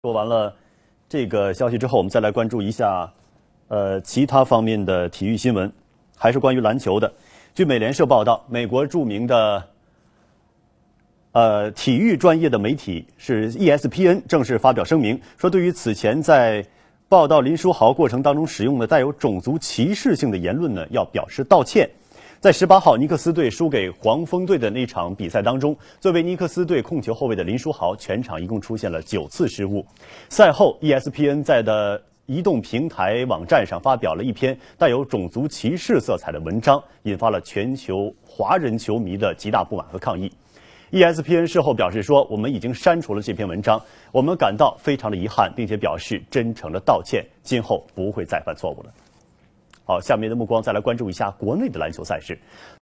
说完了这个消息之后，我们再来关注一下呃其他方面的体育新闻，还是关于篮球的。据美联社报道，美国著名的呃体育专业的媒体是 ESPN 正式发表声明，说对于此前在报道林书豪过程当中使用的带有种族歧视性的言论呢，要表示道歉。在十八号尼克斯队输给黄蜂队的那场比赛当中，作为尼克斯队控球后卫的林书豪全场一共出现了九次失误。赛后，ESPN 在的移动平台网站上发表了一篇带有种族歧视色彩的文章，引发了全球华人球迷的极大不满和抗议。ESPN 事后表示说：“我们已经删除了这篇文章，我们感到非常的遗憾，并且表示真诚的道歉，今后不会再犯错误了。”好，下面的目光再来关注一下国内的篮球赛事。